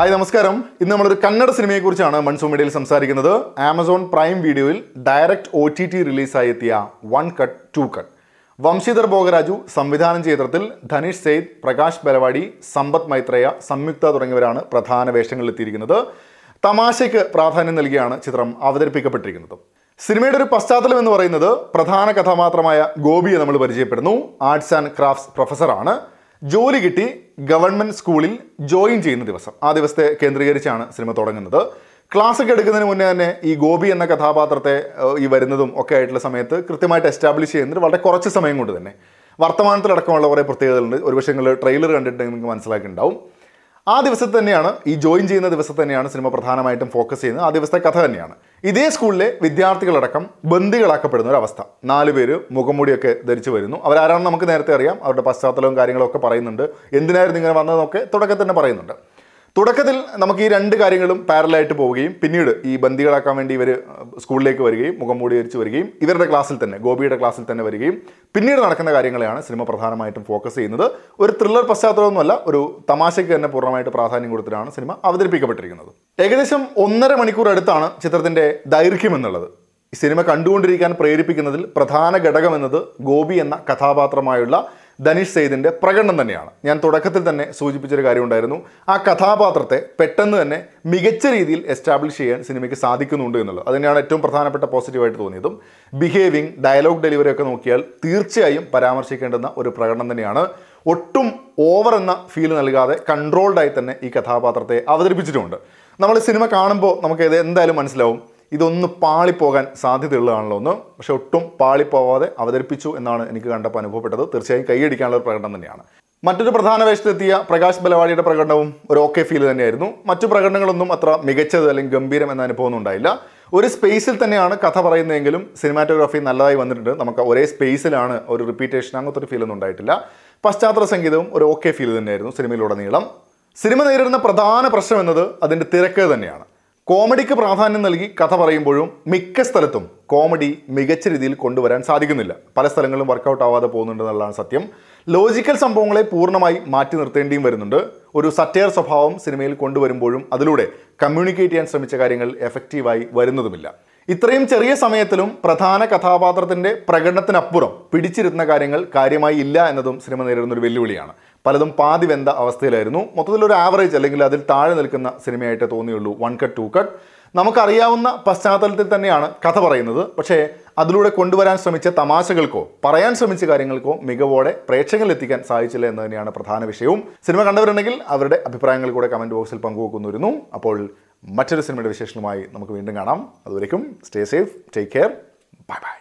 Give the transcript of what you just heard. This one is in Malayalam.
ഹായ് നമസ്കാരം ഇന്ന് നമ്മളൊരു കന്നഡ സിനിമയെക്കുറിച്ചാണ് മൺസൂൺ മീഡിയയിൽ സംസാരിക്കുന്നത് ആമസോൺ പ്രൈം വീഡിയോയിൽ ഡയറക്റ്റ് ഒ ടി ടി റിലീസായി എത്തിയ one cut two cut Vamsidhar Bhogaraju സംവിധാനം ചെയ്തത്തിൽ ധനീഷ് സെയ്ദ് പ്രകാശ് ബലവാടി സമ്പത്ത് മൈത്രേയ സംയുക്ത തുടങ്ങിയവരാണ് പ്രധാന എത്തിയിരിക്കുന്നത് തമാശയ്ക്ക് പ്രാധാന്യം നൽകിയാണ് ചിത്രം അവതരിപ്പിക്കപ്പെട്ടിരിക്കുന്നത് സിനിമയുടെ ഒരു പശ്ചാത്തലം എന്ന് പറയുന്നത് പ്രധാന കഥാപാത്രമായ ഗോപിയെ നമ്മൾ പരിചയപ്പെടുന്നു ആർട്സ് ആൻഡ് ക്രാഫ്റ്റ്സ് പ്രൊഫസറാണ് ജോലി കിട്ടി ഗവൺമെൻറ് സ്കൂളിൽ ജോയിൻ ചെയ്യുന്ന ദിവസം ആ ദിവസത്തെ കേന്ദ്രീകരിച്ചാണ് സിനിമ തുടങ്ങുന്നത് ക്ലാസ്സൊക്കെ എടുക്കുന്നതിന് മുന്നേ തന്നെ ഈ ഗോപി എന്ന കഥാപാത്രത്തെ ഈ വരുന്നതും ഒക്കെ ആയിട്ടുള്ള സമയത്ത് കൃത്യമായിട്ട് എസ്റ്റാബ്ലിഷ് ചെയ്യുന്നത് വളരെ കുറച്ച് സമയം കൊണ്ട് തന്നെ വർത്തമാനത്തിലടക്കമുള്ള കുറേ പ്രത്യേകതകളുണ്ട് ഒരുപക്ഷെ നിങ്ങൾ ട്രെയിലർ കണ്ടിട്ട് നിങ്ങൾക്ക് ഉണ്ടാവും ആ ദിവസത്തെ തന്നെയാണ് ഈ ജോയിൻ ചെയ്യുന്ന ദിവസത്തെ തന്നെയാണ് സിനിമ പ്രധാനമായിട്ടും ഫോക്കസ് ചെയ്യുന്നത് ആ ദിവസത്തെ കഥ തന്നെയാണ് ഇതേ സ്കൂളിലെ വിദ്യാർത്ഥികളടക്കം ബന്ദികളാക്കപ്പെടുന്ന ഒരു അവസ്ഥ നാല് പേര് മുഖംമൂടിയൊക്കെ ധരിച്ചു വരുന്നു അവരാരാണെന്ന് നമുക്ക് നേരത്തെ അറിയാം അവരുടെ പശ്ചാത്തലവും കാര്യങ്ങളൊക്കെ പറയുന്നുണ്ട് എന്തിനായിരുന്നു ഇങ്ങനെ വന്നതെന്നൊക്കെ തുടക്കത്തിൽ തന്നെ പറയുന്നുണ്ട് തുടക്കത്തിൽ നമുക്ക് ഈ രണ്ട് കാര്യങ്ങളും പാരലായിട്ട് പോവുകയും പിന്നീട് ഈ ബന്ദികളാക്കാൻ വേണ്ടി ഇവർ സ്കൂളിലേക്ക് വരികയും മുഖം മൂടി വരിച്ച് വരികയും ഇവരുടെ ക്ലാസ്സിൽ തന്നെ ഗോപിയുടെ ക്ലാസ്സിൽ തന്നെ വരികയും പിന്നീട് നടക്കുന്ന കാര്യങ്ങളെയാണ് സിനിമ പ്രധാനമായിട്ടും ഫോക്കസ് ചെയ്യുന്നത് ഒരു ത്രില്ലർ പശ്ചാത്തലമൊന്നുമല്ല ഒരു തമാശയ്ക്ക് തന്നെ പൂർണ്ണമായിട്ട് പ്രാധാന്യം കൊടുത്തിട്ടാണ് സിനിമ അവതരിപ്പിക്കപ്പെട്ടിരിക്കുന്നത് ഏകദേശം ഒന്നര മണിക്കൂർ അടുത്താണ് ചിത്രത്തിൻ്റെ ദൈർഘ്യം എന്നുള്ളത് സിനിമ കണ്ടുകൊണ്ടിരിക്കാൻ പ്രേരിപ്പിക്കുന്നതിൽ പ്രധാന ഘടകം എന്നത് ഗോപി എന്ന കഥാപാത്രമായുള്ള ധനീഷ് സെയ്ദിൻ്റെ പ്രകടനം തന്നെയാണ് ഞാൻ തുടക്കത്തിൽ തന്നെ സൂചിപ്പിച്ചൊരു കാര്യമുണ്ടായിരുന്നു ആ കഥാപാത്രത്തെ പെട്ടെന്ന് തന്നെ മികച്ച രീതിയിൽ എസ്റ്റാബ്ലിഷ് ചെയ്യാൻ സിനിമയ്ക്ക് സാധിക്കുന്നുണ്ട് എന്നുള്ളത് അതിനെയാണ് ഏറ്റവും പ്രധാനപ്പെട്ട പോസിറ്റീവായിട്ട് തോന്നിയതും ബിഹേവിങ് ഡയലോഗ് ഡെലിവറി ഒക്കെ നോക്കിയാൽ തീർച്ചയായും പരാമർശിക്കേണ്ടുന്ന ഒരു പ്രകടനം തന്നെയാണ് ഒട്ടും ഓവർ എന്ന ഫീൽ നൽകാതെ കൺട്രോൾഡായി തന്നെ ഈ കഥാപാത്രത്തെ അവതരിപ്പിച്ചിട്ടുമുണ്ട് നമ്മൾ സിനിമ കാണുമ്പോൾ നമുക്ക് എന്തായാലും മനസ്സിലാവും ഇതൊന്ന് പാളിപ്പോകാൻ സാധ്യതയുള്ളതാണല്ലോ ഒന്ന് പക്ഷേ ഒട്ടും പാളിപ്പോവാതെ അവതരിപ്പിച്ചു എന്നാണ് എനിക്ക് കണ്ടപ്പോൾ അനുഭവപ്പെട്ടത് തീർച്ചയായും കൈയടിക്കാനുള്ള ഒരു പ്രകടനം തന്നെയാണ് മറ്റൊരു പ്രധാന വേഷത്തിലെത്തിയ പ്രകാശ് ബലവാടിയുടെ പ്രകടനവും ഒരു ഓക്കെ ഫീൽ തന്നെയായിരുന്നു മറ്റു പ്രകടനങ്ങളൊന്നും അത്ര മികച്ചത് അല്ലെങ്കിൽ ഗംഭീരം എന്ന അനുഭവമൊന്നും ഉണ്ടായില്ല ഒരു സ്പേസിൽ തന്നെയാണ് കഥ പറയുന്നതെങ്കിലും സിനിമാറ്റോഗ്രാഫി നല്ലതായി വന്നിട്ടുണ്ട് നമുക്ക് ഒരേ സ്പേസിലാണ് ഒരു റിപ്പീറ്റേഷൻ അങ്ങനത്തെ ഒരു ഫീലൊന്നും ഉണ്ടായിട്ടില്ല പശ്ചാത്തല സംഗീതവും ഒരു ഓക്കെ ഫീൽ തന്നെയായിരുന്നു സിനിമയിലുടനീളം സിനിമ നേരിടുന്ന പ്രധാന പ്രശ്നം എന്നത് അതിൻ്റെ തിരക്ക് തന്നെയാണ് കോമഡിക്ക് പ്രാധാന്യം നൽകി കഥ പറയുമ്പോഴും മിക്ക സ്ഥലത്തും കോമഡി മികച്ച രീതിയിൽ കൊണ്ടുവരാൻ സാധിക്കുന്നില്ല പല സ്ഥലങ്ങളും വർക്കൗട്ട് ആവാതെ പോകുന്നുണ്ടെന്നുള്ളതാണ് സത്യം ലോജിക്കൽ സംഭവങ്ങളെ പൂർണ്ണമായി മാറ്റി നിർത്തേണ്ടിയും വരുന്നുണ്ട് ഒരു സറ്റയർ സ്വഭാവം സിനിമയിൽ കൊണ്ടുവരുമ്പോഴും അതിലൂടെ കമ്മ്യൂണിക്കേറ്റ് ചെയ്യാൻ ശ്രമിച്ച കാര്യങ്ങൾ എഫക്റ്റീവായി വരുന്നതുമില്ല ഇത്രയും ചെറിയ സമയത്തിലും പ്രധാന കഥാപാത്രത്തിൻ്റെ പ്രകടനത്തിനപ്പുറം പിടിച്ചിരുന്ന കാര്യങ്ങൾ കാര്യമായി ഇല്ല എന്നതും സിനിമ നേരിടുന്ന ഒരു വെല്ലുവിളിയാണ് പലതും പാതി വെന്ത അവസ്ഥയിലായിരുന്നു മൊത്തത്തിലൊരു ആവറേജ് അല്ലെങ്കിൽ അതിൽ താഴെ നിൽക്കുന്ന സിനിമയായിട്ടേ തോന്നിയുള്ളൂ വൺ കട്ട് ടു കട്ട് നമുക്കറിയാവുന്ന പശ്ചാത്തലത്തിൽ തന്നെയാണ് കഥ പറയുന്നത് പക്ഷേ അതിലൂടെ കൊണ്ടുവരാൻ ശ്രമിച്ച തമാശകൾക്കോ പറയാൻ ശ്രമിച്ച കാര്യങ്ങൾക്കോ മികവോടെ പ്രേക്ഷകരിൽ എത്തിക്കാൻ സാധിച്ചില്ല എന്ന് തന്നെയാണ് പ്രധാന വിഷയവും സിനിമ കണ്ടവരുണ്ടെങ്കിൽ അവരുടെ അഭിപ്രായങ്ങൾ കൂടെ കമൻറ്റ് ബോക്സിൽ പങ്കുവെക്കുന്നിരുന്നു അപ്പോൾ മറ്റൊരു സിനിമയുടെ വിശേഷങ്ങളുമായി നമുക്ക് വീണ്ടും കാണാം അതുവരേക്കും stay safe take care bye by